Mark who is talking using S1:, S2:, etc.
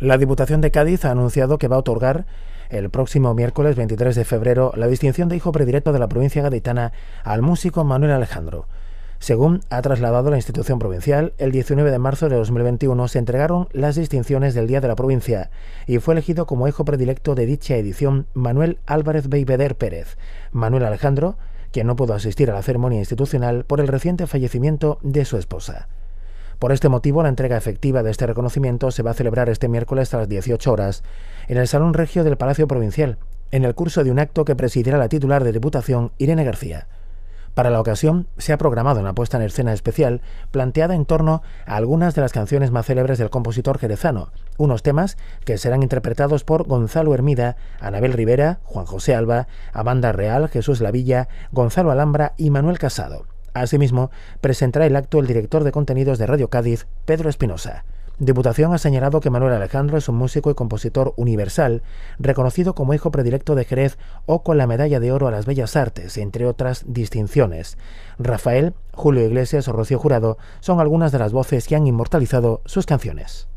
S1: La Diputación de Cádiz ha anunciado que va a otorgar el próximo miércoles 23 de febrero la distinción de hijo predilecto de la provincia gaditana al músico Manuel Alejandro. Según ha trasladado la institución provincial, el 19 de marzo de 2021 se entregaron las distinciones del Día de la Provincia y fue elegido como hijo predilecto de dicha edición Manuel Álvarez Beibeder Pérez. Manuel Alejandro, quien no pudo asistir a la ceremonia institucional por el reciente fallecimiento de su esposa. Por este motivo, la entrega efectiva de este reconocimiento se va a celebrar este miércoles a las 18 horas en el Salón Regio del Palacio Provincial, en el curso de un acto que presidirá la titular de Diputación, Irene García. Para la ocasión se ha programado una puesta en escena especial planteada en torno a algunas de las canciones más célebres del compositor jerezano, unos temas que serán interpretados por Gonzalo Hermida, Anabel Rivera, Juan José Alba, Amanda Real, Jesús Lavilla, Gonzalo Alhambra y Manuel Casado. Asimismo, presentará el acto el director de contenidos de Radio Cádiz, Pedro Espinosa. Diputación ha señalado que Manuel Alejandro es un músico y compositor universal, reconocido como hijo predilecto de Jerez o con la Medalla de Oro a las Bellas Artes, entre otras distinciones. Rafael, Julio Iglesias o Rocío Jurado son algunas de las voces que han inmortalizado sus canciones.